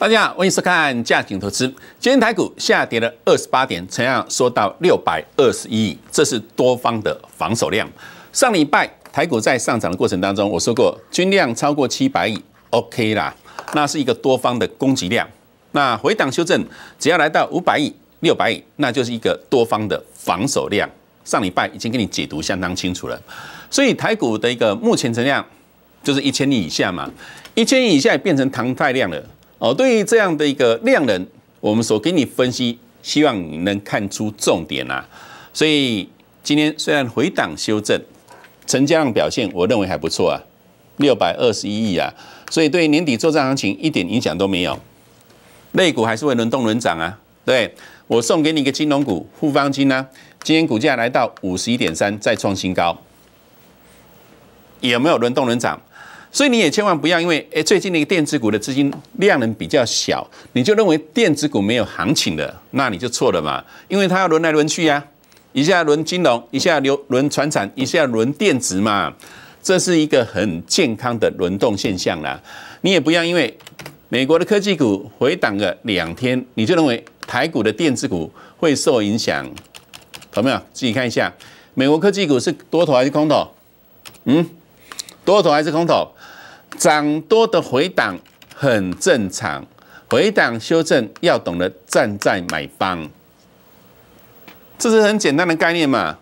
大家好，欢迎收看《价值投资》。今天台股下跌了二十八点，成交缩到六百二十一亿，这是多方的防守量。上礼拜台股在上涨的过程当中，我说过，均量超过七百亿，OK 啦，那是一个多方的攻给量。那回档修正，只要来到五百亿、六百亿，那就是一个多方的防守量。上礼拜已经给你解读相当清楚了，所以台股的一个目前成量就是一千亿以下嘛，一千亿以下变成常太量了。哦，对于这样的一个量能，我们所给你分析，希望你能看出重点啊。所以今天虽然回档修正，成交量表现我认为还不错啊，六百二十一亿啊。所以对年底作战行情一点影响都没有，类股还是会轮动轮涨啊。对我送给你一个金融股，富邦金呢，今天股价来到五十一点三，再创新高，有没有轮动轮涨？所以你也千万不要因为诶最近那个电子股的资金量能比较小，你就认为电子股没有行情了，那你就错了嘛。因为它要轮来轮去呀，一下轮金融，一下流轮船产，一下轮电子嘛，这是一个很健康的轮动现象啦。你也不要因为美国的科技股回档个两天，你就认为台股的电子股会受影响，有没有？自己看一下，美国科技股是多头还是空头？嗯，多头还是空头？涨多的回档很正常，回档修正要懂得站在买方，这是很简单的概念嘛。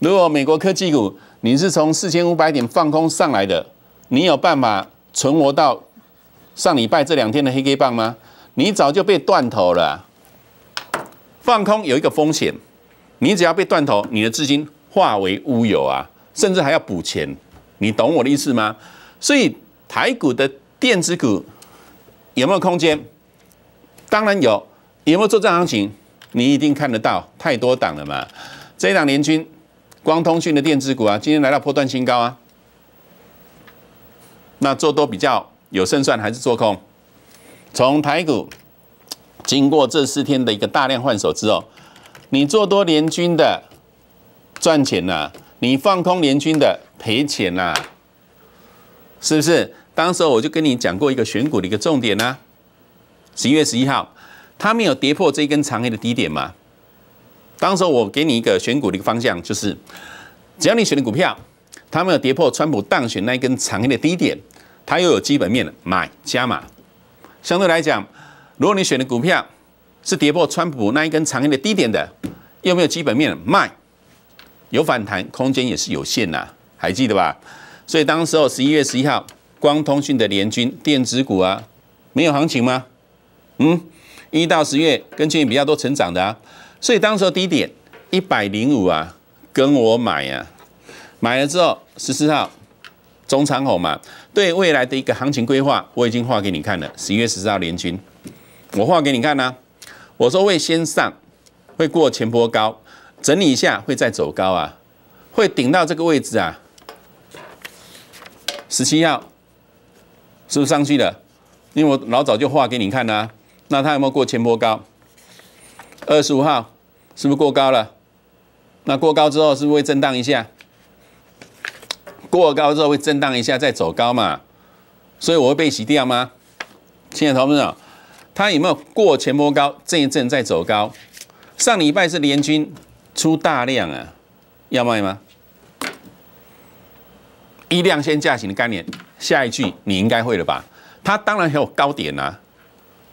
如果美国科技股你是从四千五百点放空上来的，你有办法存活到上礼拜这两天的黑 K 棒吗？你早就被断头了。放空有一个风险，你只要被断头，你的资金化为乌有啊，甚至还要补钱，你懂我的意思吗？所以。台股的电子股有没有空间？当然有，有没有做这行情？你一定看得到，太多档了嘛。这一档联军光通讯的电子股啊，今天来到破段新高啊。那做多比较有胜算，还是做空？从台股经过这四天的一个大量换手之后，你做多联军的赚钱呐，你放空联军的赔钱呐，是不是？当时我就跟你讲过一个选股的一个重点啦，十一月十一号，它没有跌破这一根长黑的低点嘛。当时我给你一个选股的一个方向，就是只要你选的股票，它没有跌破川普当选那一根长黑的低点，它又有基本面买加码。相对来讲，如果你选的股票是跌破川普那一根长黑的低点的，又没有基本面卖，有反弹空间也是有限呐，还记得吧？所以当时候十一月十一号。光通讯的联军电子股啊，没有行情吗？嗯，一到十月，跟去年比较多成长的，所以当时低点一百零五啊，跟我买啊，买了之后十四号，中长虹嘛，对未来的一个行情规划，我已经画给你看了。十一月十四号联军，我画给你看呢，我说会先上，会过前波高，整理一下会再走高啊，会顶到这个位置啊，十七号。是不是上去了？因为我老早就画给你看啦。那它有没有过前波高？二十五号是不是过高了？那过高之后是不是会震荡一下？过高之后会震荡一下再走高嘛？所以我会被洗掉吗？亲爱的同事们，它有没有过前波高震一震再走高？上礼拜是联军出大量啊，要卖吗？一量先架型的概念。下一句你应该会了吧？它当然还有高点啊，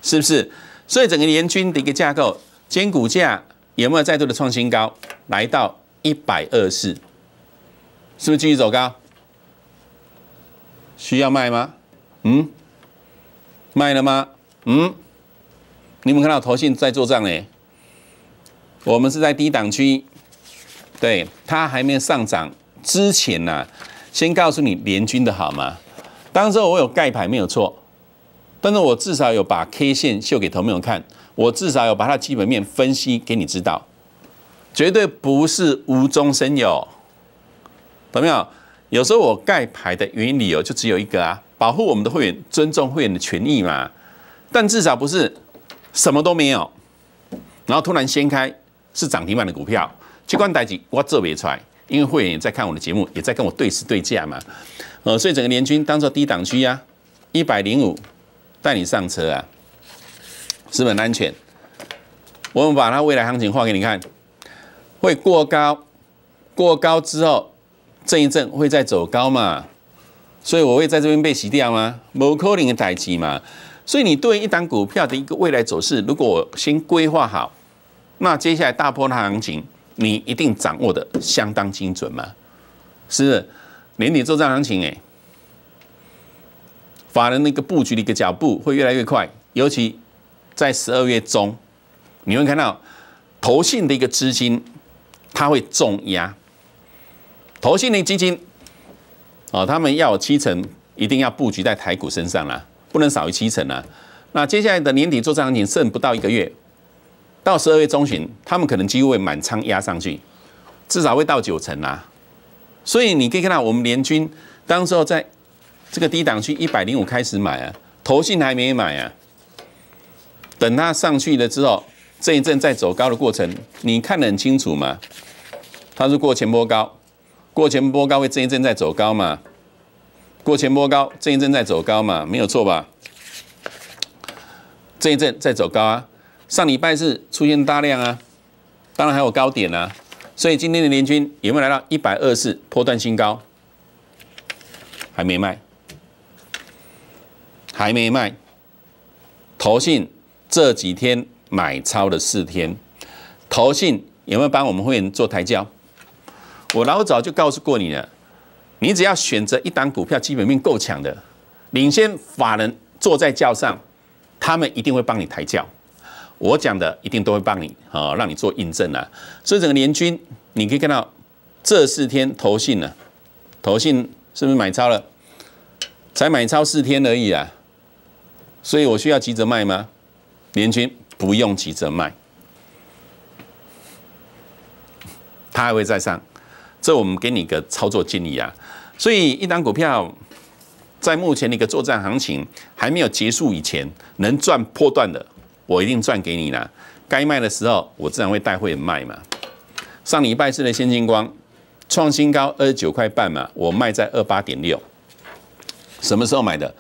是不是？所以整个联军的一个架构，坚股价有没有再度的创新高，来到一百二四，是不是继续走高？需要卖吗？嗯，卖了吗？嗯，你们看到头信在做账呢？我们是在低档区，对，它还没有上涨之前呢，先告诉你联军的好吗？当时我有盖牌没有错，但是我至少有把 K 线秀给朋友有看，我至少有把它基本面分析给你知道，绝对不是无中生有，懂没有？有时候我盖牌的原因理由就只有一个啊，保护我们的会员，尊重会员的权益嘛。但至少不是什么都没有，然后突然掀开是涨停板的股票，机关带紧我做别出来，因为会员也在看我的节目，也在跟我对视对价嘛。呃，所以整个联军当做低档区呀，一百零五带你上车啊，是很安全。我们把它未来行情画给你看，会过高，过高之后震一震，会再走高嘛。所以我会在这边被洗掉吗？某科零的代击嘛。所以你对一档股票的一个未来走势，如果我先规划好，那接下来大波浪行情，你一定掌握的相当精准不是。年底做涨行情，哎，法人那个布局的一个脚步会越来越快，尤其在十二月中，你会看到投信的一个资金，它会重压投信的基金，哦，他们要有七成，一定要布局在台股身上啦，不能少于七成啊。那接下来的年底做涨行情，剩不到一个月，到十二月中旬，他们可能几乎会满仓压上去，至少会到九成啊。所以你可以看到，我们联军当时候在这个低档区一百零五开始买啊，头信还没买啊。等它上去了之后，这一阵在走高的过程，你看得很清楚嘛？它是过前波高，过前波高会这一阵在走高嘛？过前波高，这一阵在走高嘛？没有错吧？这一阵在走高啊，上礼拜是出现大量啊，当然还有高点啊。所以今天的联军有没有来到一百二四破段新高？还没卖，还没卖。投信这几天买超了四天，投信有没有帮我们会员做抬轿？我老早就告诉过你了，你只要选择一档股票基本面够强的，领先法人坐在轿上，他们一定会帮你抬轿。我讲的一定都会帮你啊，让你做印证啊。所以整个联军，你可以看到这四天投信呢，投信是不是买超了？才买超四天而已啊，所以我需要急着卖吗？联军不用急着卖，他还会再上。这我们给你一个操作建议啊。所以，一档股票在目前的一个作战行情还没有结束以前，能赚破断的。我一定赚给你啦，该卖的时候我自然会带会卖嘛。上礼拜四的新金光创新高二十九块半嘛，我卖在二八点六。什么时候买的？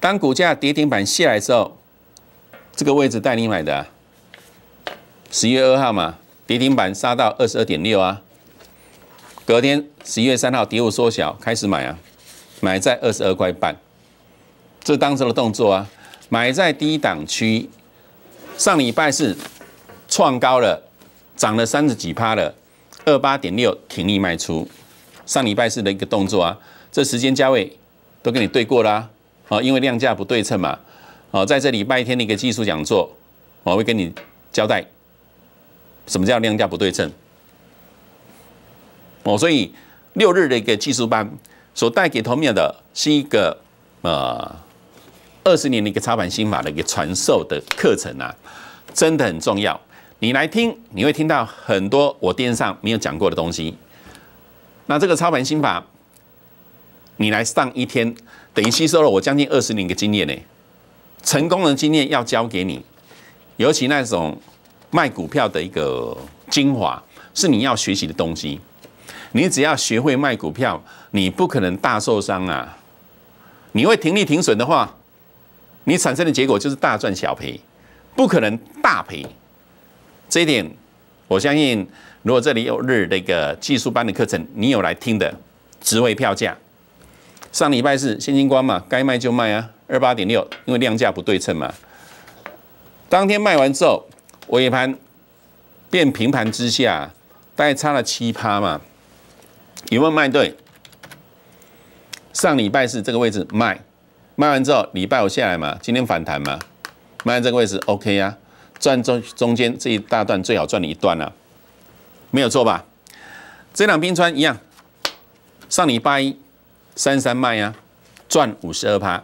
当股价跌停板下来之后，候，这个位置带你买的。十一月二号嘛，跌停板杀到二十二点六啊。隔天十一月三号跌幅缩小，开始买啊，买在二十二块半。这当时的动作啊，买在低档区。上礼拜四创高了，涨了三十几趴了，二八点六停利卖出。上礼拜四的一个动作啊，这时间价位都跟你对过啦，啊，因为量价不对称嘛，啊，在这礼拜天的一个技术讲座，我会跟你交代什么叫量价不对称。哦，所以六日的一个技术班所带给同面的是一个啊。二十年的一个操盘心法的一个传授的课程啊，真的很重要。你来听，你会听到很多我电视上没有讲过的东西。那这个操盘心法，你来上一天，等于吸收了我将近二十年的经验呢。成功的经验要教给你，尤其那种卖股票的一个精华，是你要学习的东西。你只要学会卖股票，你不可能大受伤啊。你会停利停损的话。你产生的结果就是大赚小赔，不可能大赔。这一点，我相信，如果这里有日那个技术班的课程，你有来听的，职位票价。上礼拜是现金光嘛，该卖就卖啊，二八点六，因为量价不对称嘛。当天卖完之后，尾盘变平盘之下，大概差了七趴嘛，有没有卖对？上礼拜是这个位置卖。卖完之后，礼拜五下来嘛？今天反弹嘛？卖在这个位置，OK 啊，赚中中间这一大段最好赚你一段啊，没有错吧？这两冰川一样，上礼拜一三三卖呀，赚五十二趴。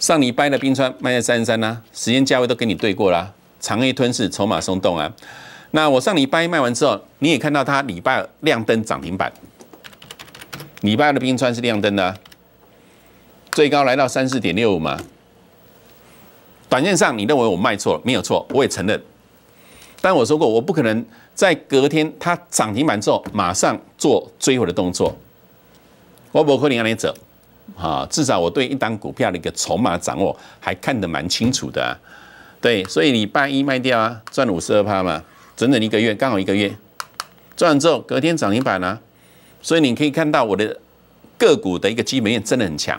上礼拜的冰川卖在三三呐，时间价位都跟你对过啦。长夜吞噬，筹码松动啊。那我上礼拜一卖完之后，你也看到它礼拜亮灯涨停板，礼拜的冰川是亮灯的。最高来到三四点六五嘛，短线上你认为我卖错没有错，我也承认。但我说过，我不可能在隔天它涨停板之后马上做追回的动作。我不能让你走啊，至少我对一单股票的一个筹码掌握还看得蛮清楚的。对，所以礼拜一卖掉啊，赚了五十二趴嘛，整整一个月刚好一个月赚了之后，隔天涨停板啊，所以你可以看到我的个股的一个基本面真的很强。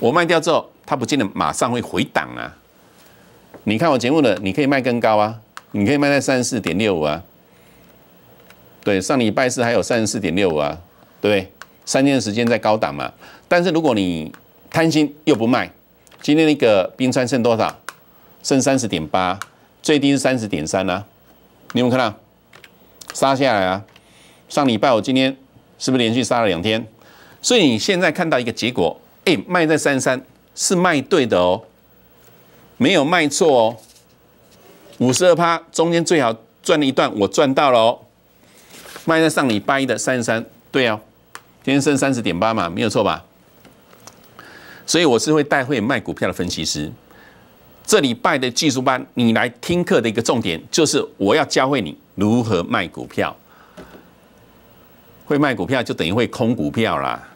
我卖掉之后，它不见得马上会回档啊。你看我节目的，你可以卖更高啊，你可以卖在三十四点六五啊。对，上礼拜四还有三十四点六五啊，对不对？三天的时间在高档嘛。但是如果你贪心又不卖，今天那个冰川剩多少？剩三十点八，最低是三十点三啊。你有看到？杀下来啊。上礼拜我今天是不是连续杀了两天？所以你现在看到一个结果。哎，卖在三十三是卖对的哦，没有卖错哦。五十二趴中间最好赚了一段，我赚到了哦。卖在上礼拜的三十三，对哦，今天升三十点八嘛，没有错吧？所以我是会带会卖股票的分析师。这礼拜的技术班，你来听课的一个重点，就是我要教会你如何卖股票。会卖股票就等于会空股票啦。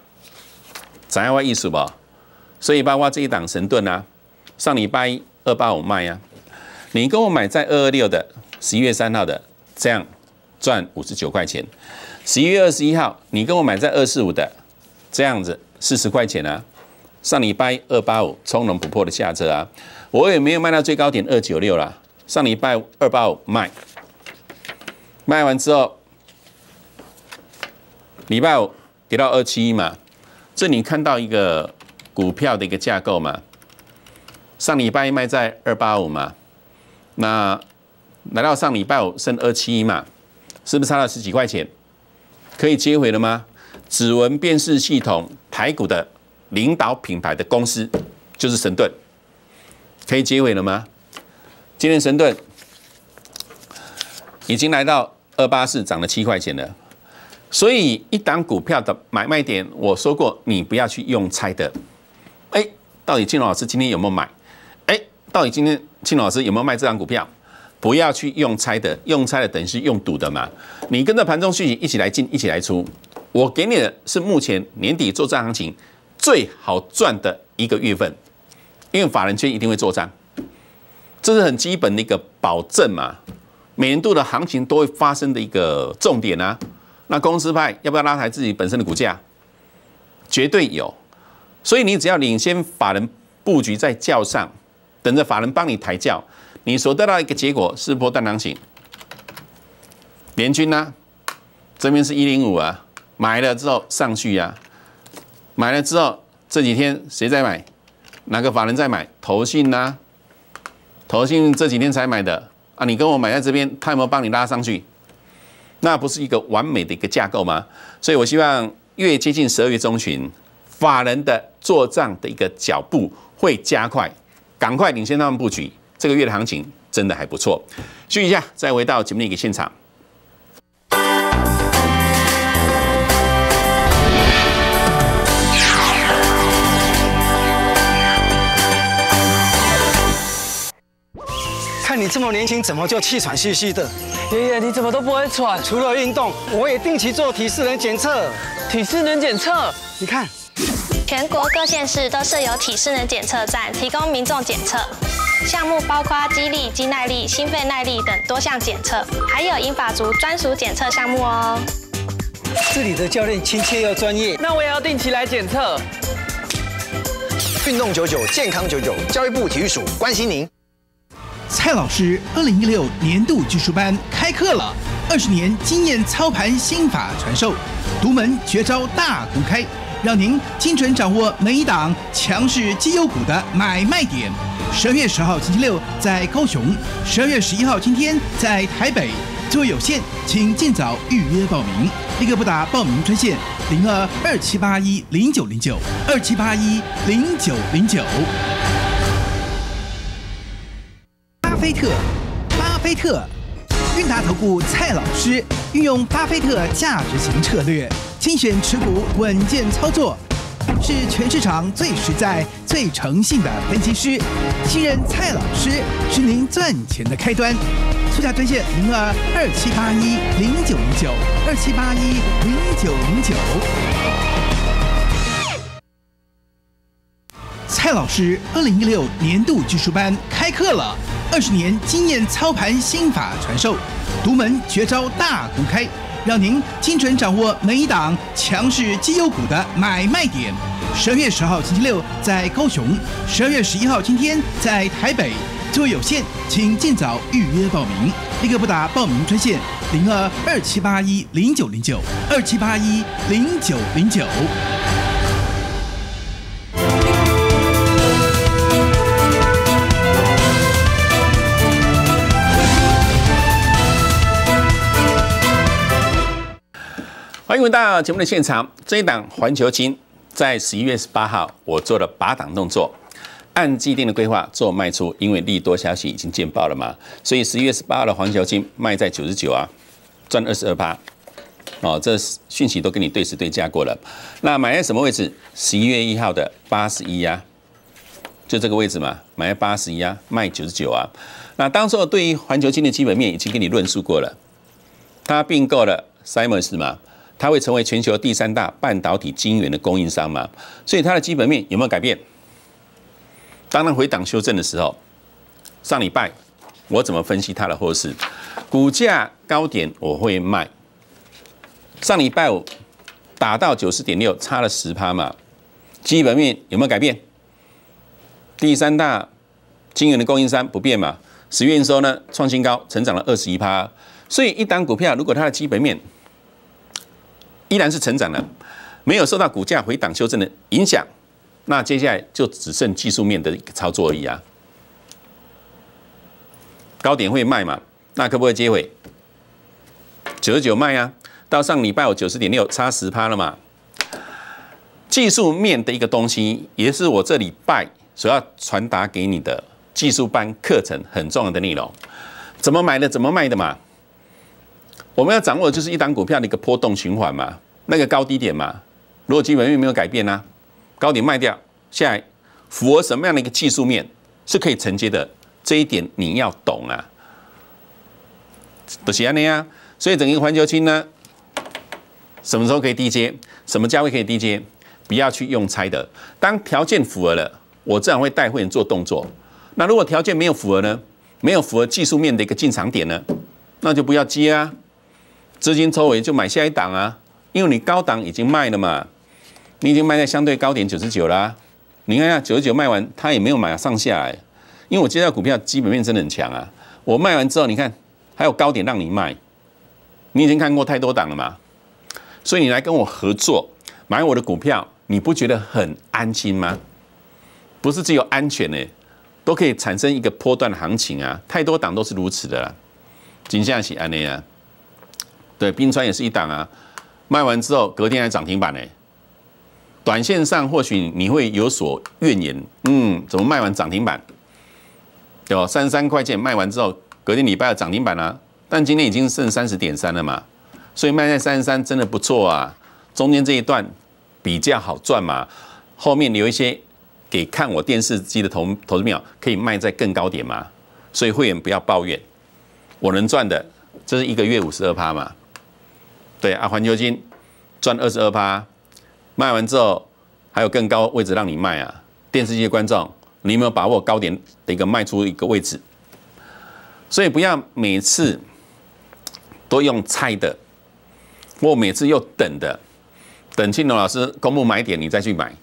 涨要挖意思不？所以八括这一档神盾啊，上礼拜二八五卖啊，你跟我买在二二六的十一月三号的，这样赚五十九块钱。十一月二十一号，你跟我买在二四五的，这样子四十块钱啊。上礼拜二八五从容不迫的下车啊，我也没有卖到最高点二九六啦。上礼拜二八五卖，卖完之后礼拜五跌到二七一嘛。这你看到一个股票的一个架构嘛？上礼拜一卖在二八五嘛，那来到上礼拜五剩二七一嘛，是不是差了十几块钱？可以接回了吗？指纹辨识系统台股的领导品牌的公司就是神盾，可以接回了吗？今天神盾已经来到二八四，涨了七块钱了。所以，一档股票的买卖点，我说过，你不要去用猜的。哎，到底金龙老师今天有没有买？哎，到底今天金龙老师有没有卖这张股票？不要去用猜的，用猜的等于是用赌的嘛。你跟着盘中续息一起来进，一起来出。我给你的是目前年底做账行情最好赚的一个月份，因为法人圈一定会做账，这是很基本的一个保证嘛。每年度的行情都会发生的一个重点啊。那公司派要不要拉抬自己本身的股价？绝对有，所以你只要领先法人布局在轿上，等着法人帮你抬轿，你所得到一个结果是波段行情。联军呢，这边是一零五啊，买了之后上去呀，买了之后这几天谁在买？哪个法人在买？投信呢？投信这几天才买的啊，你跟我买在这边，他有没有帮你拉上去？那不是一个完美的一个架构吗？所以我希望越接近十二月中旬，法人的做账的一个脚步会加快，赶快领先他们布局。这个月的行情真的还不错。休息一下，再回到前面一个现场。你这么年轻，怎么就气喘吁吁的？爷爷，你怎么都不会喘？除了运动，我也定期做体适能检测。体适能检测，你看，全国各县市都设有体适能检测站，提供民众检测。项目包括肌力、肌耐力、心肺耐力等多项检测，还有英法族专属检测项目哦。这里的教练亲切又专业，那我也要定期来检测。运动九九，健康九九，教育部体育署关心您。蔡老师二零一六年度技术班开课了，二十年经验操盘心法传授，独门绝招大公开，让您精准掌握每一档强势绩优股的买卖点。十二月十号星期六在高雄，十二月十一号今天在台北，座位有限，请尽早预约报名。立刻拨打报名专线零二二七八一零九零九二七八一零九零九。巴菲特，巴菲特，韵达投顾蔡老师运用巴菲特价值型策略，精选持股稳健操作，是全市场最实在、最诚信的分析师。信任蔡老师是您赚钱的开端。速价专线零二二七八一零九零九二七八一零九零九。蔡老师二零一六年度技术班开课了。二十年经验操盘心法传授，独门绝招大公开，让您精准掌握每一档强势绩优股的买卖点。十二月十号星期六在高雄，十二月十一号今天在台北，座位有限，请尽早预约报名，立刻拨打报名专线零二二七八一零九零九二七八一零九零九。欢迎回到节目的现场。这一档环球金在十一月十八号，我做了拔档动作，按既定的规划做卖出，因为利多消息已经见报了嘛。所以十一月十八号的环球金卖在九十九啊，赚二十二八。哦，这讯息都跟你对时对价过了。那买在什么位置？十一月一号的八十一呀，就这个位置嘛。买在八十一啊，卖九十九啊。那当时我对于环球金的基本面已经跟你论述过了，他并购了 Simon's 嘛。它会成为全球第三大半导体晶圆的供应商吗？所以它的基本面有没有改变？当然回档修正的时候，上礼拜我怎么分析它的？后市？股价高点我会卖。上礼拜五打到九十点六，差了十趴嘛。基本面有没有改变？第三大晶圆的供应商不变嘛。十月份收呢创新高，成长了二十一趴。所以一档股票如果它的基本面，依然是成长的，没有受到股价回档修正的影响。那接下来就只剩技术面的一个操作而已啊。高点会卖嘛？那可不可以接回九十九卖啊。到上礼拜我九十点六，差十趴了嘛。技术面的一个东西，也是我这礼拜所要传达给你的技术班课程很重要的内容。怎么买的？怎么卖的嘛？我们要掌握的就是一档股票的一个波动循环嘛，那个高低点嘛。如果基本面没有改变呢，高点卖掉，下在符合什么样的一个技术面是可以承接的，这一点你要懂啊。不是样的呀，所以整个环球期呢，什么时候可以低接，什么价位可以低接，不要去用猜的。当条件符合了，我自然会带会员做动作。那如果条件没有符合呢，没有符合技术面的一个进场点呢，那就不要接啊。资金抽尾就买下一档啊，因为你高档已经卖了嘛，你已经卖在相对高点九十九啦。你看下九十九卖完，它也没有买上下来，因为我接到股票基本面真的很强啊。我卖完之后，你看还有高点让你卖，你已经看过太多档了嘛。所以你来跟我合作买我的股票，你不觉得很安心吗？不是只有安全的，都可以产生一个波段行情啊，太多档都是如此的啦。仅下是安内啊。对，冰川也是一档啊，卖完之后隔天还涨停板呢短线上或许你会有所怨言，嗯，怎么卖完涨停板？有三十三块钱卖完之后，隔天礼拜二涨停板啊，但今天已经剩三十点三了嘛，所以卖在三十三真的不错啊，中间这一段比较好赚嘛。后面有一些给看我电视机的投投资友可以卖在更高点嘛，所以会员不要抱怨，我能赚的，这是一个月五十二趴嘛。对啊，环球金赚二十二趴，卖完之后还有更高位置让你卖啊！电视机观众，你有没有把握高点的一个卖出一个位置？所以不要每次都用猜的，或每次又等的，等庆隆老师公布买点你再去买，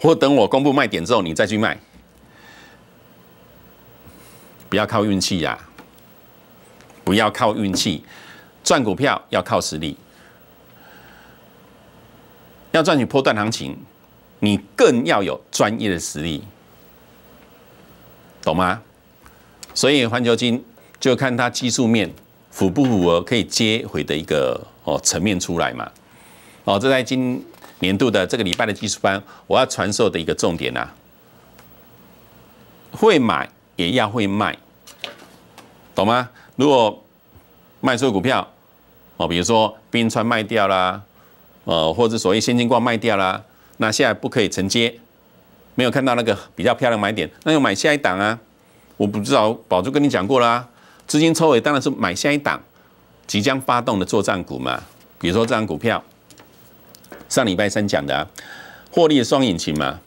或等我公布卖点之后你再去卖，不要靠运气呀！不要靠运气，赚股票要靠实力。要赚取破段行情，你更要有专业的实力，懂吗？所以环球金就看它技术面符不符合可以接回的一个哦层面出来嘛。哦，这在今年度的这个礼拜的技术班，我要传授的一个重点呐，会买也要会卖，懂吗？如果卖出股票，哦，比如说冰川卖掉啦。呃，或者所谓现金挂卖掉啦，那现在不可以承接，没有看到那个比较漂亮买点，那就买下一档啊。我不知道宝珠跟你讲过啦。资金抽回当然是买下一档，即将发动的作战股嘛。比如说这张股票，上礼拜三讲的，啊，获利的双引擎嘛，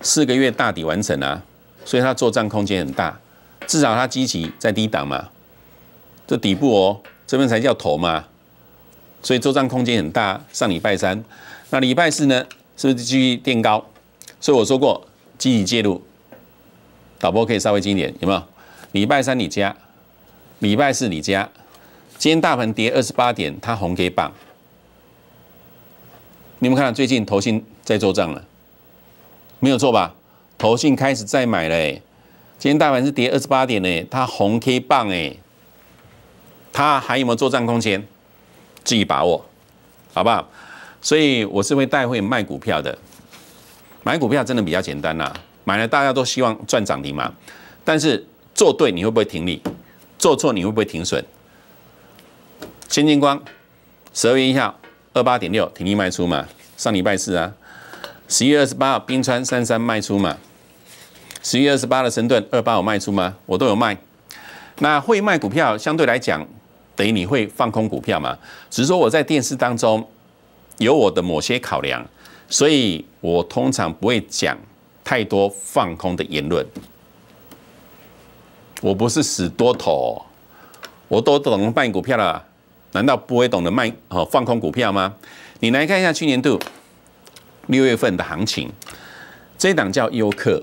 四个月大底完成啊，所以它作战空间很大，至少它积极在低档嘛，这底部哦，这边才叫头嘛。所以做账空间很大。上礼拜三，那礼拜四呢？是不是继续垫高？所以我说过，积极介入。导播可以稍微精一点，有没有？礼拜三你加，礼拜四你加。今天大盘跌二十八点，它红 K 棒。你们看，最近投信在做账了，没有错吧？投信开始在买了。今天大盘是跌二十八点呢，它红 K 棒哎，它还有没有做账空间？自己把握，好不好？所以我是会带会卖股票的，买股票真的比较简单呐。买了大家都希望赚涨停嘛，但是做对你会不会停利？做错你会不会停损？千金光十二月一号二八点六停利卖出嘛，上礼拜四啊。十一月二十八号冰川三三卖出嘛，十一月二十八的神盾二八五卖出吗？我都有卖。那会卖股票相对来讲。等于你会放空股票吗？只是说我在电视当中有我的某些考量，所以我通常不会讲太多放空的言论。我不是死多头，我都懂卖股票了，难道不会懂得卖哦放空股票吗？你来看一下去年度六月份的行情，这一档叫优客，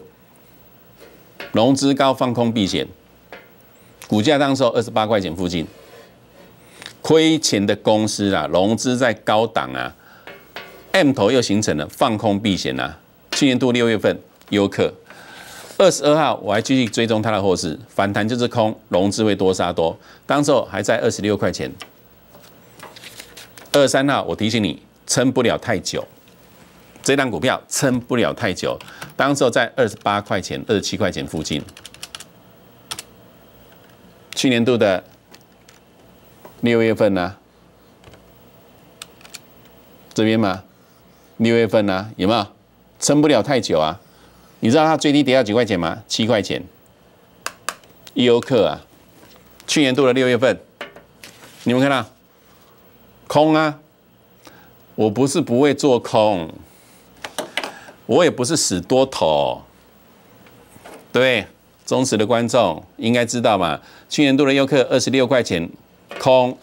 融资高放空避险，股价当时候二十八块钱附近。亏钱的公司啊，融资在高档啊，M 头又形成了，放空避险啊。去年度六月份，优客，二十二号我还继续追踪它的后市，反弹就是空，融资会多杀多。当时候还在二十六块钱，二十三号我提醒你，撑不了太久，这档股票撑不了太久。当时候在二十八块钱、二十七块钱附近，去年度的。六月份呢？这边吗？六月份呢？有没有？撑不了太久啊！你知道它最低跌到几块钱吗？七块钱，伊欧克啊！去年度的六月份，你们看到空啊？我不是不会做空，我也不是死多头。对，忠实的观众应该知道嘛，去年度的优克二十六块钱。空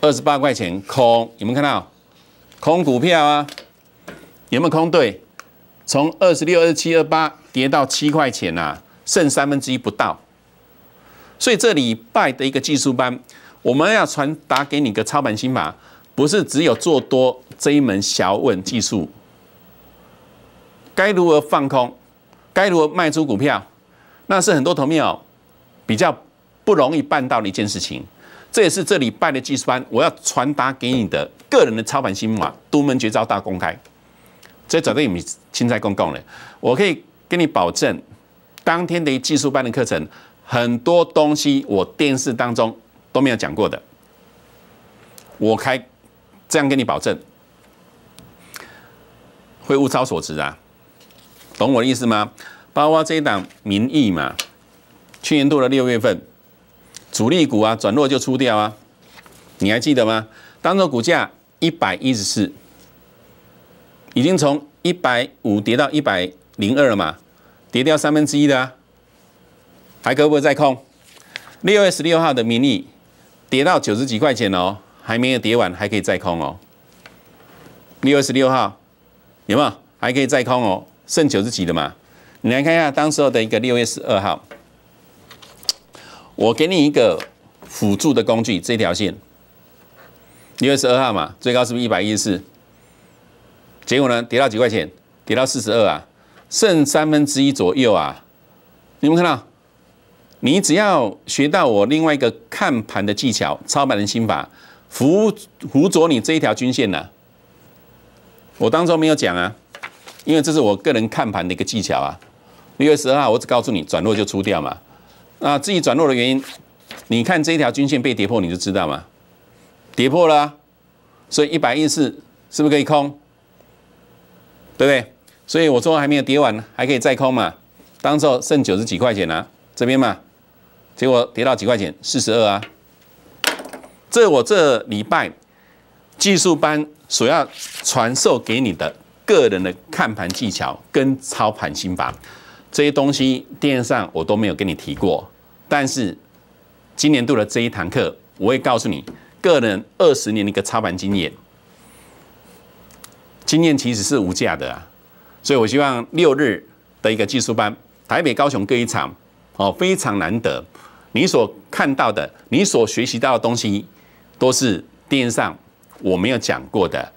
二十八块钱空有没有看到空股票啊？有没有空对？从二十六、二七、二八跌到七块钱呐，剩三分之一不到。所以这礼拜的一个技术班，我们要传达给你个操盘心法，不是只有做多这一门小稳技术。该如何放空？该如何卖出股票？那是很多投友比较不容易办到的一件事情。这也是这礼拜的技术班，我要传达给你的个人的操盘心法，独门绝招大公开。这找到你们青菜公公了，我可以跟你保证，当天的技术班的课程，很多东西我电视当中都没有讲过的。我开这样跟你保证，会物超所值啊，懂我的意思吗？包括这一档民意嘛，去年度的六月份。主力股啊，转弱就出掉啊，你还记得吗？当时股价一百一十四，已经从一百五跌到一百零二了嘛，跌掉三分之一的啊，还可不不会再空？六月十六号的名你跌到九十几块钱哦，还没有跌完，还可以再空哦。六月十六号有没有？还可以再空哦，剩九十几的嘛。你来看一下当时候的一个六月十二号。我给你一个辅助的工具，这条线六月十二号嘛，最高是不是一百一十四？结果呢跌到几块钱？跌到四十二啊，剩三分之一左右啊。你们看到？你只要学到我另外一个看盘的技巧——操盘人心法，辅辅佐你这一条均线呢？我当中没有讲啊，因为这是我个人看盘的一个技巧啊。六月十二号，我只告诉你转弱就出掉嘛。那至于转弱的原因，你看这一条均线被跌破，你就知道嘛，跌破了，所以一百一四是不是可以空？对不对？所以我说还没有跌完，还可以再空嘛。当时候剩九十几块钱啊，这边嘛，结果跌到几块钱？四十二啊。这我这礼拜技术班所要传授给你的个人的看盘技巧跟操盘心法。这些东西电视上我都没有跟你提过，但是今年度的这一堂课，我会告诉你个人二十年的一个操盘经验，经验其实是无价的啊！所以，我希望六日的一个技术班，台北、高雄各一场，哦，非常难得。你所看到的，你所学习到的东西，都是电视上我没有讲过的。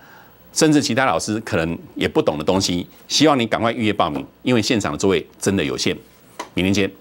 甚至其他老师可能也不懂的东西，希望你赶快预约报名，因为现场的座位真的有限。明天见。